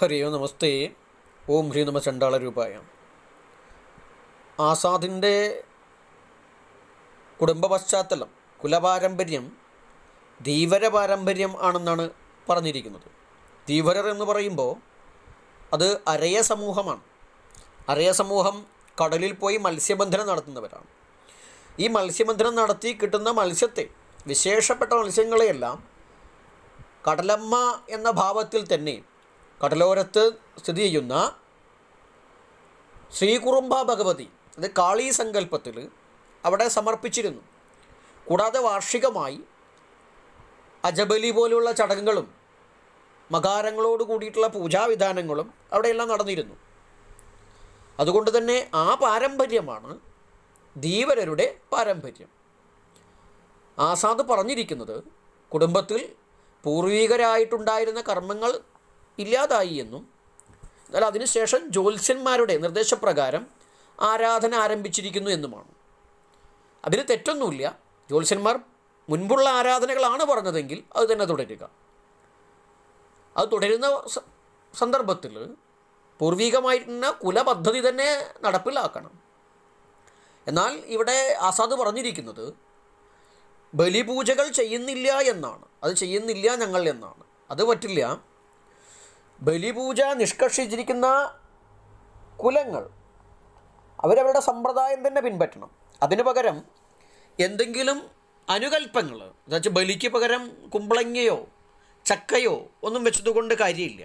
ഹരി ഓ നമസ്തേ ഓം ഹ്രീ നമ ചണ്ടാള രൂപായ ആസാദിൻ്റെ കുടുംബ പശ്ചാത്തലം കുലപാരമ്പര്യം ധീവര പാരമ്പര്യം ആണെന്നാണ് പറഞ്ഞിരിക്കുന്നത് ധീവരർ എന്ന് പറയുമ്പോൾ അത് അരയ സമൂഹമാണ് അരയ സമൂഹം കടലിൽ പോയി മത്സ്യബന്ധനം നടത്തുന്നവരാണ് ഈ മത്സ്യബന്ധനം നടത്തി കിട്ടുന്ന മത്സ്യത്തെ വിശേഷപ്പെട്ട മത്സ്യങ്ങളെയെല്ലാം കടലമ്മ എന്ന ഭാവത്തിൽ തന്നെ കടലോരത്ത് സ്ഥിതി ചെയ്യുന്ന ശ്രീകുറുമ്പ ഭഗവതി അത് കാളി സങ്കല്പത്തിൽ അവിടെ സമർപ്പിച്ചിരുന്നു കൂടാതെ വാർഷികമായി അജബലി പോലുള്ള ചടങ്ങുകളും മകാരങ്ങളോട് കൂടിയിട്ടുള്ള പൂജാവിധാനങ്ങളും അവിടെയെല്ലാം നടന്നിരുന്നു അതുകൊണ്ട് തന്നെ ആ പാരമ്പര്യമാണ് ധീവരരുടെ പാരമ്പര്യം ആസാദ് പറഞ്ഞിരിക്കുന്നത് കുടുംബത്തിൽ പൂർവികരായിട്ടുണ്ടായിരുന്ന കർമ്മങ്ങൾ ഇല്ലാതായി എന്നും എന്നാൽ അതിനുശേഷം ജ്യോത്സ്യന്മാരുടെ നിർദ്ദേശപ്രകാരം ആരാധന ആരംഭിച്ചിരിക്കുന്നു എന്നുമാണ് അതിന് തെറ്റൊന്നുമില്ല ജ്യോത്സ്യന്മാർ മുൻപുള്ള ആരാധനകളാണ് പറഞ്ഞതെങ്കിൽ അത് തന്നെ തുടരുക അത് തുടരുന്ന സന്ദർഭത്തിൽ പൂർവികമായിട്ടുള്ള കുലപദ്ധതി തന്നെ നടപ്പിലാക്കണം എന്നാൽ ഇവിടെ ആസാദ് പറഞ്ഞിരിക്കുന്നത് ബലിപൂജകൾ ചെയ്യുന്നില്ല എന്നാണ് അത് ചെയ്യുന്നില്ല ഞങ്ങൾ എന്നാണ് അത് പറ്റില്ല ബലിപൂജ നിഷ്കർഷിച്ചിരിക്കുന്ന കുലങ്ങൾ അവരവരുടെ സമ്പ്രദായം തന്നെ പിൻപറ്റണം അതിനു പകരം എന്തെങ്കിലും അനുകൽപ്പങ്ങൾ എന്നുവെച്ചാൽ ബലിക്ക് പകരം കുമ്പളങ്ങയോ ചക്കയോ ഒന്നും വെച്ചതുകൊണ്ട് കാര്യമില്ല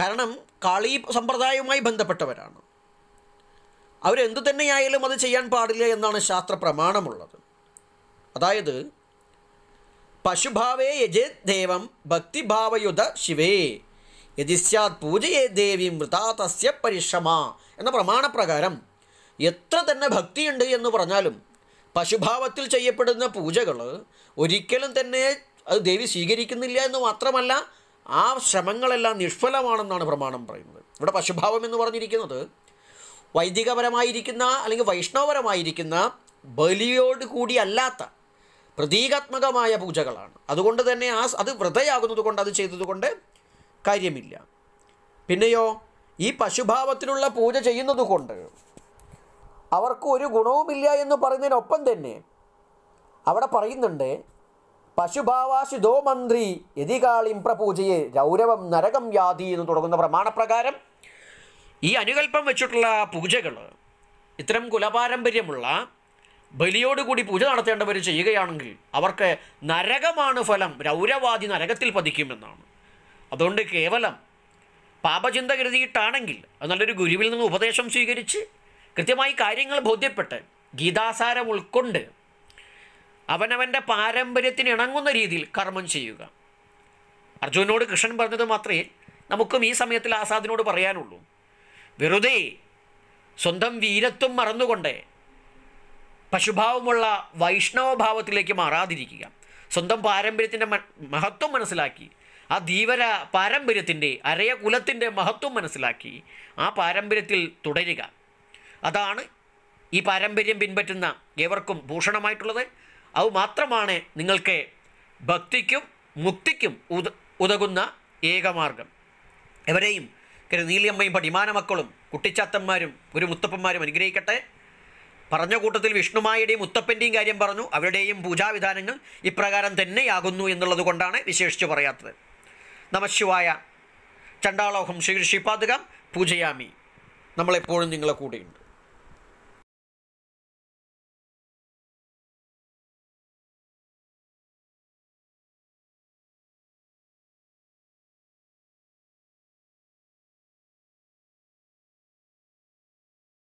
കാരണം കാളി സമ്പ്രദായവുമായി ബന്ധപ്പെട്ടവരാണ് അവരെന്തു തന്നെയായാലും അത് ചെയ്യാൻ പാടില്ല എന്നാണ് ശാസ്ത്ര പ്രമാണമുള്ളത് അതായത് പശുഭാവേ യജേ ദേവം ഭക്തിഭാവയുധ ശിവേ യതിസ്യാത് പൂജയെ ദേവി മൃതാ തസ്യ പരിശ്രമ എന്ന പ്രമാണപ്രകാരം എത്ര തന്നെ ഭക്തിയുണ്ട് എന്ന് പറഞ്ഞാലും പശുഭാവത്തിൽ ചെയ്യപ്പെടുന്ന പൂജകൾ ഒരിക്കലും തന്നെ അത് ദേവി സ്വീകരിക്കുന്നില്ല എന്ന് മാത്രമല്ല ആ ശ്രമങ്ങളെല്ലാം നിഷ്ഫലമാണെന്നാണ് പ്രമാണം പറയുന്നത് ഇവിടെ പശുഭാവം എന്ന് പറഞ്ഞിരിക്കുന്നത് വൈദികപരമായിരിക്കുന്ന അല്ലെങ്കിൽ വൈഷ്ണവപരമായിരിക്കുന്ന ബലിയോട് കൂടിയല്ലാത്ത അല്ലാത്ത പ്രതീകാത്മകമായ പൂജകളാണ് അതുകൊണ്ട് തന്നെ ആ അത് വ്രതയാകുന്നത് കൊണ്ട് അത് ചെയ്തതുകൊണ്ട് കാര്യമില്ല പിന്നെയോ ഈ പശുഭാവത്തിലുള്ള പൂജ ചെയ്യുന്നതുകൊണ്ട് അവർക്ക് ഒരു ഗുണവുമില്ല എന്ന് പറയുന്നതിനൊപ്പം തന്നെ അവിടെ പറയുന്നുണ്ട് പശുഭാവാശുതോ മന്ത്രി യതികാളിം പ്രപൂജയെ രൗരവം നരകം വ്യാധി എന്ന് തുടങ്ങുന്ന പ്രമാണപ്രകാരം ഈ അനുകല്പം വെച്ചിട്ടുള്ള പൂജകൾ ഇത്തരം കുലപാരമ്പര്യമുള്ള ബലിയോടുകൂടി പൂജ നടത്തേണ്ടവർ ചെയ്യുകയാണെങ്കിൽ അവർക്ക് നരകമാണ് ഫലം രൗരവാദി നരകത്തിൽ പതിക്കുമെന്നാണ് അതുകൊണ്ട് കേവലം പാപചിന്ത കരുതിയിട്ടാണെങ്കിൽ അത് നല്ലൊരു ഗുരുവിൽ നിന്ന് ഉപദേശം സ്വീകരിച്ച് കൃത്യമായി കാര്യങ്ങൾ ബോധ്യപ്പെട്ട് ഗീതാസാരം ഉൾക്കൊണ്ട് അവനവൻ്റെ പാരമ്പര്യത്തിന് ഇണങ്ങുന്ന രീതിയിൽ കർമ്മം ചെയ്യുക അർജുനോട് കൃഷ്ണൻ പറഞ്ഞത് മാത്രമേ നമുക്കും ഈ സമയത്തിൽ ആസാദിനോട് പറയാനുള്ളൂ വെറുതെ സ്വന്തം വീരത്വം മറന്നുകൊണ്ട് പശുഭാവമുള്ള വൈഷ്ണവഭാവത്തിലേക്ക് മാറാതിരിക്കുക സ്വന്തം പാരമ്പര്യത്തിൻ്റെ മഹത്വം മനസ്സിലാക്കി ആ ധീവര പാരമ്പര്യത്തിൻ്റെ അരയ കുലത്തിൻ്റെ മഹത്വം മനസ്സിലാക്കി ആ പാരമ്പര്യത്തിൽ തുടരുക അതാണ് ഈ പാരമ്പര്യം പിൻപറ്റുന്ന ഏവർക്കും ഭൂഷണമായിട്ടുള്ളത് അത് മാത്രമാണ് നിങ്ങൾക്ക് ഭക്തിക്കും മുക്തിക്കും ഉത ഉതകുന്ന ഏകമാർഗം എവരെയും നീലിയമ്മയും പടിമാന മക്കളും കുട്ടിച്ചാത്തന്മാരും ഒരു മുത്തപ്പന്മാരും അനുഗ്രഹിക്കട്ടെ പറഞ്ഞ കൂട്ടത്തിൽ വിഷ്ണുമായുടെയും മുത്തപ്പൻ്റെയും കാര്യം പറഞ്ഞു അവരുടെയും പൂജാവിധാനങ്ങൾ ഇപ്രകാരം തന്നെയാകുന്നു എന്നുള്ളത് കൊണ്ടാണ് വിശേഷിച്ച് പറയാത്തത് നമശിവായ ചണ്ടാളോഹം ശ്രീ ഋഷിപാതകം പൂജയാമി നമ്മളെപ്പോഴും നിങ്ങളെ കൂടെയുണ്ട്